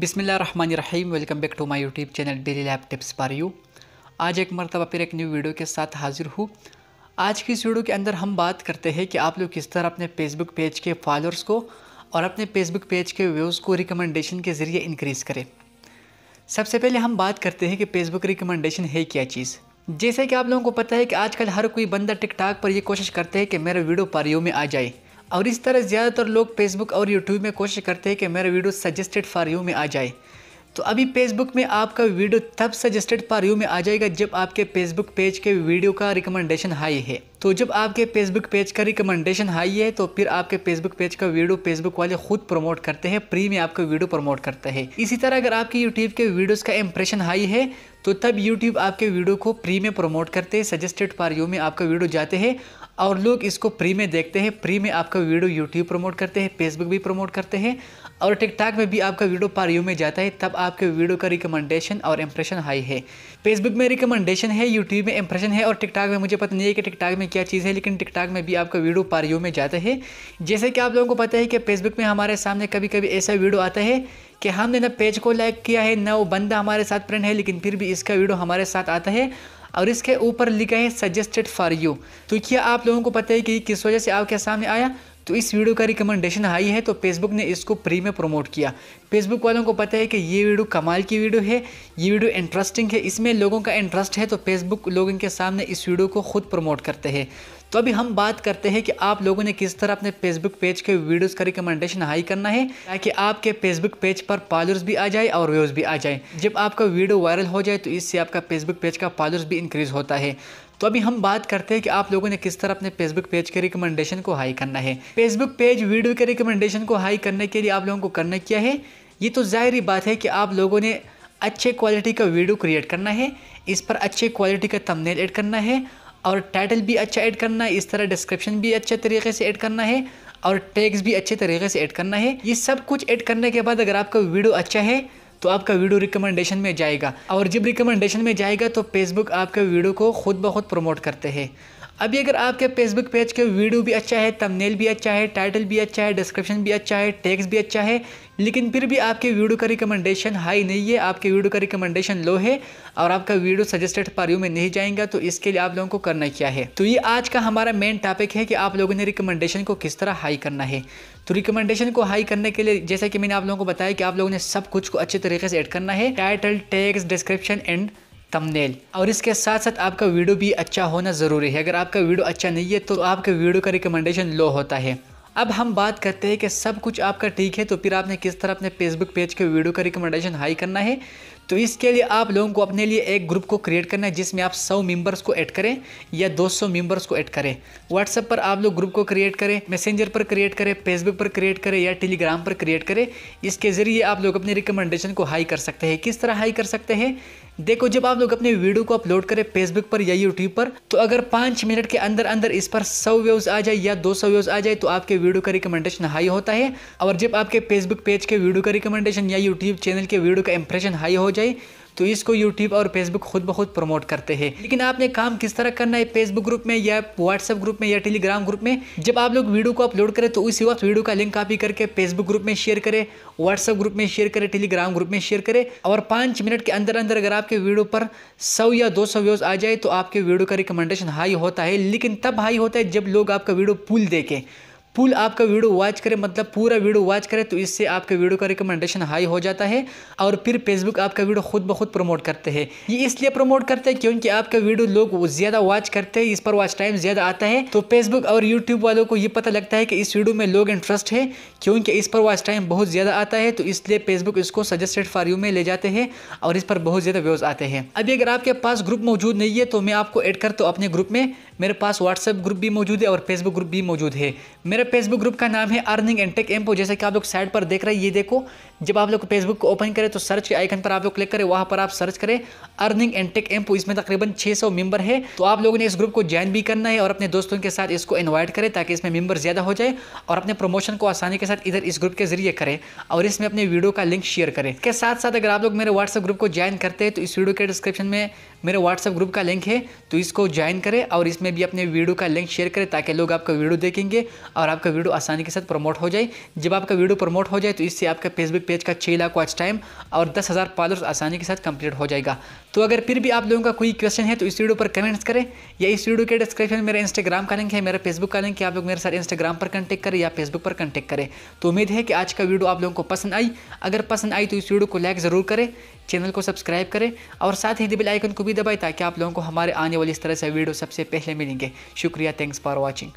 बिसमीम welcome back to my YouTube channel daily lab tips पर यू आज एक मरतबा फिर एक न्यू वीडियो के साथ हाजिर हूँ आज की इस वीडियो के अंदर हम बात करते हैं कि आप लोग किस तरह अपने फेसबुक पेज के फॉलोअर्स को और अपने फेसबुक पेज के व्यूज़ को रिकमेंडेशन के ज़रिए इनक्रीज़ करें सबसे पहले हम बात करते हैं कि फेसबुक रिकमेंडेशन है क्या चीज़ जैसे कि आप लोगों को पता है कि आजकल हर कोई बंदा टिकटॉक पर यह कोशिश करते हैं कि मेरा वीडियो पारियो में आ जाए और इस तरह ज़्यादातर लोग फेसबुक और यूट्यूब में कोशिश करते हैं कि मेरा वीडियो सजेस्टेड फॉर यू में आ जाए तो अभी फेसबुक में आपका वीडियो तब सजेस्टेड फॉर यू में आ जाएगा जब आपके फेसबुक पेज के वीडियो का रिकमेंडेशन हाई है तो जब आपके फेसबुक पेज का रिकमेंडेशन हाई है तो फिर आपके फेसबुक पेज का वीडियो फेसबुक वाले खुद प्रमोट करते हैं फ्री में आपका वीडियो प्रमोट करते हैं इसी तरह अगर आपके यूट्यूब के वीडियोज़ का इंप्रेशन हाई है तो तब यूट्यूब आपके वीडियो को फ्री में प्रमोट करते हैं सजेस्टेड फॉर यू में आपका वीडियो जाते हैं और लोग इसको फ्री में देखते हैं फ्री में आपका वीडियो यूट्यूब प्रमोट करते हैं फेसबुक भी प्रमोट करते हैं और टिकटॉक में भी आपका वीडियो पार यू में जाता है तब आपके वीडियो का रिकमेंडेशन और इंप्रेशन हाई है फेसबुक में रिकमेंडेशन है यूट्यूब में इंप्रेशन है और टिकटॉक में मुझे पता नहीं है कि टिकटॉक में क्या चीज़ है लेकिन टिकटॉक में भी आपका वीडियो पार यू में जाता है जैसे कि आप लोगों को पता है कि फेसबुक में हमारे सामने कभी कभी ऐसा वीडियो आता है कि हमने ना पेज को लाइक किया है ना वो बंदा हमारे साथ फ्रेंड है लेकिन फिर भी इसका वीडियो हमारे साथ आता है और इसके ऊपर लिखा है सजेस्टेड फॉर यू तो क्या आप लोगों को पता है कि किस वजह से आपके सामने आया तो इस वीडियो का रिकमेंडेशन हाई है तो फेसबुक ने इसको फ्री में प्रमोट किया फेसबुक वालों को पता है कि ये वीडियो कमाल की वीडियो है ये वीडियो इंटरेस्टिंग है इसमें लोगों का इंटरेस्ट है तो फेसबुक लोगों के सामने इस वीडियो को खुद प्रमोट करते हैं तो अभी हम बात करते हैं कि आप लोगों ने किस तरह अपने फेसबुक पेज के वीडियोस का रिकमेंडेशन हाई करना है ताकि आपके फेसबुक पेज पर फॉलोअर्स भी आ जाए और व्यूज़ भी आ जाए जब आपका वीडियो वायरल हो जाए तो इससे आपका फेसबुक पेज का फॉलोअर्स भी इंक्रीज़ होता है तो अभी हम बात करते हैं कि आप लोगों ने किस तरह अपने फेसबुक पेज के रिकमेंडेशन को हाई करना है फेसबुक पेज वीडियो के रिकमेंडेशन को हाई करने के लिए आप लोगों को करना क्या है ये तो जाहिर बात है कि आप लोगों ने अच्छे क्वालिटी का वीडियो क्रिएट करना है इस पर अच्छे क्वालिटी का तमनेल ऐड करना है और टाइटल भी अच्छा ऐड करना है इस तरह डिस्क्रिप्शन भी अच्छे तरीके से ऐड करना है और टैग्स भी अच्छे तरीके से ऐड करना है ये सब कुछ ऐड करने के बाद अगर आपका वीडियो अच्छा है तो आपका वीडियो रिकमेंडेशन में जाएगा और जब रिकमेंडेशन में जाएगा तो फेसबुक आपके वीडियो को खुद ब खुद प्रमोट करते हैं अभी अगर आपके फेसबुक पेज के वीडियो भी अच्छा है तमनेल भी अच्छा है टाइटल भी अच्छा है डिस्क्रिप्शन भी अच्छा है टैक्स भी अच्छा है लेकिन फिर भी आपके वीडियो का रिकमेंडेशन हाई नहीं है आपके वीडियो का रिकमेंडेशन लो है और आपका वीडियो सजेस्टेड पर में नहीं जाएगा तो इसके लिए आप लोगों को करना क्या है तो ये आज का हमारा मेन टॉपिक है कि आप लोगों ने रिकमेंडेशन को किस तरह हाई करना है तो रिकमेंडेशन को हाई करने के लिए जैसा कि मैंने आप लोगों को बताया कि आप लोगों ने सब कुछ को अच्छे तरीके से एड करना है title tags description and thumbnail और इसके साथ साथ आपका वीडियो भी अच्छा होना ज़रूरी है अगर आपका वीडियो अच्छा नहीं है तो आपके वीडियो का रिकमेंडेशन लो होता है अब हम बात करते हैं कि सब कुछ आपका ठीक है तो फिर आपने किस तरह अपने फेसबुक पेज के वीडियो का रिकमेंडेशन हाई करना है तो इसके लिए आप लोगों को अपने लिए एक ग्रुप को क्रिएट करना है जिसमें आप सौ मेंबर्स को ऐड करें या 200 मेंबर्स को ऐड करें व्हाट्सएप पर आप लोग ग्रुप को क्रिएट करें मैसेंजर पर क्रिएट करें फेसबुक पर क्रिएट करें या टेलीग्राम पर क्रिएट करें इसके ज़रिए आप लोग अपने रिकमेंडेशन को हाई कर सकते हैं किस तरह हाई कर सकते हैं देखो जब आप लोग अपने वीडियो को अपलोड करें फेसबुक पर या यूट्यूब पर तो अगर पाँच मिनट के अंदर अंदर इस पर सौ व्यूज़ आ जाए या दो सौ व्यूज़ आ जाए तो आपके वीडियो का रिकमेंडेशन हाई होता है और जब आपके फेसबुक पेज के वीडियो का रिकमेंडेशन या यूट्यूब चैनल के वीडियो का इंप्रेशन हाई हो जाए तो इसको यूट्यूब और फेसबुक खुद ब खुद प्रमोट करते हैं लेकिन आपने काम किस तरह करना है फेसबुक ग्रुप में या व्हाट्सएप ग्रुप में या टेलीग्राम ग्रुप में जब आप लोग वीडियो को अपलोड करें तो उसी वक्त वीडियो का लिंक कॉपी करके फेसबुक ग्रुप में शेयर करें व्हाट्सएप ग्रुप में शेयर करें टेलीग्राम ग्रुप में शेयर करें और पाँच मिनट के अंदर अंदर अगर आपके वीडियो पर सौ या दो सौ व्यूज आ जाए तो आपके वीडियो का रिकमेंडेशन हाई होता है लेकिन तब हाई होता है जब लोग आपका वीडियो पुल देखें फुल आपका वीडियो वॉच करें मतलब पूरा वीडियो वॉच करें तो इससे आपके वीडियो का रिकमेंडेशन हाई हो जाता है और फिर फेसबुक आपका वीडियो खुद ब खुद प्रमोट करते हैं ये इसलिए प्रमोट करते हैं क्योंकि आपका वीडियो लोग ज़्यादा वॉच करते हैं इस पर वॉच टाइम ज़्यादा आता है तो फेसबुक और यूट्यूब वालों को ये पता लगता है कि इस वीडियो में लोग इंटरेस्ट है क्योंकि इस पर वॉच टाइम बहुत ज़्यादा आता है तो इसलिए फेसबुक इसको सजेस्टेड फॉर यू में ले जाते हैं और इस पर बहुत ज़्यादा व्यूज़ आते हैं अभी अगर आपके पास ग्रुप मौजूद नहीं है तो मैं आपको एड करता तो हूँ अपने ग्रुप में मेरे पास व्हाट्सएप ग्रुप भी मौजूद है और फेसबुक ग्रुप भी मौजूद है मेरे फेसबुक ग्रुप का नाम है अर्निंग एंड टेक एम्पो जैसे कि आप लोग साइड पर देख रहे हैं ये देखो जब आप लोग फेसबुक को ओपन करें तो सर्च के आइकन पर आप लोग क्लिक करें वहाँ पर आप सर्च करें अर्निंग एंड टेक एम्पो इसमें तकरीबन छः सौ मेम्बर है तो आप लोगों ने इस ग्रुप को ज्वाइन भी करना है और अपने दोस्तों के साथ इसको इन्वाइट करें ताकि इसमें मेम्बर ज़्यादा हो जाए और अपने प्रमोशन को आसानी के साथ इधर इस ग्रुप के जरिए करें और इसमें अपने वीडियो का लिंक शेयर करें के साथ साथ अगर आप लोग मेरे व्हाट्सएप ग्रुप को ज्वाइन करते हैं तो इस वीडियो के डिस्क्रिप्शन में मेरे व्हाट्सअप ग्रुप का लिंक है तो इसको ज्वाइन करें और इसमें भी अपने वीडियो का लिंक शेयर करें ताकि लोग आपका वीडियो देखेंगे और आपका वीडियो आसानी के साथ प्रमोट हो जाए जब आपका वीडियो प्रमोट हो जाए तो इससे आपका फेसबुक पेज का छः लाख वाच टाइम और दस हज़ार फॉलोअर्स आसानी के साथ कंप्लीट हो जाएगा तो अगर फिर भी आप लोगों का कोई क्वेश्चन है तो इस वीडियो पर कमेंट्स करें या इस वीडियो के डिस्क्रिप्शन में मेरा इंस्टाग्राम का लिंक है मेरा फेसबुक का लिंक है आप लोग मेरे साथ इंस्टाग्राम पर कंटेक्ट करें या फेसबुक पर कंटेक्ट करें तो उम्मीद है कि आज का वीडियो आप लोगों को पसंद आई अगर पसंद आई तो इस वीडियो को लाइक ज़रूर करें चैनल को सब्सक्राइब करें और साथ ही दिबिल आइकन को भी दबाएं ताकि आप लोगों को हमारे आने वाली इस तरह से वीडियो सबसे पहले मिलेंगे शुक्रिया थैंक्स फॉर वॉचिंग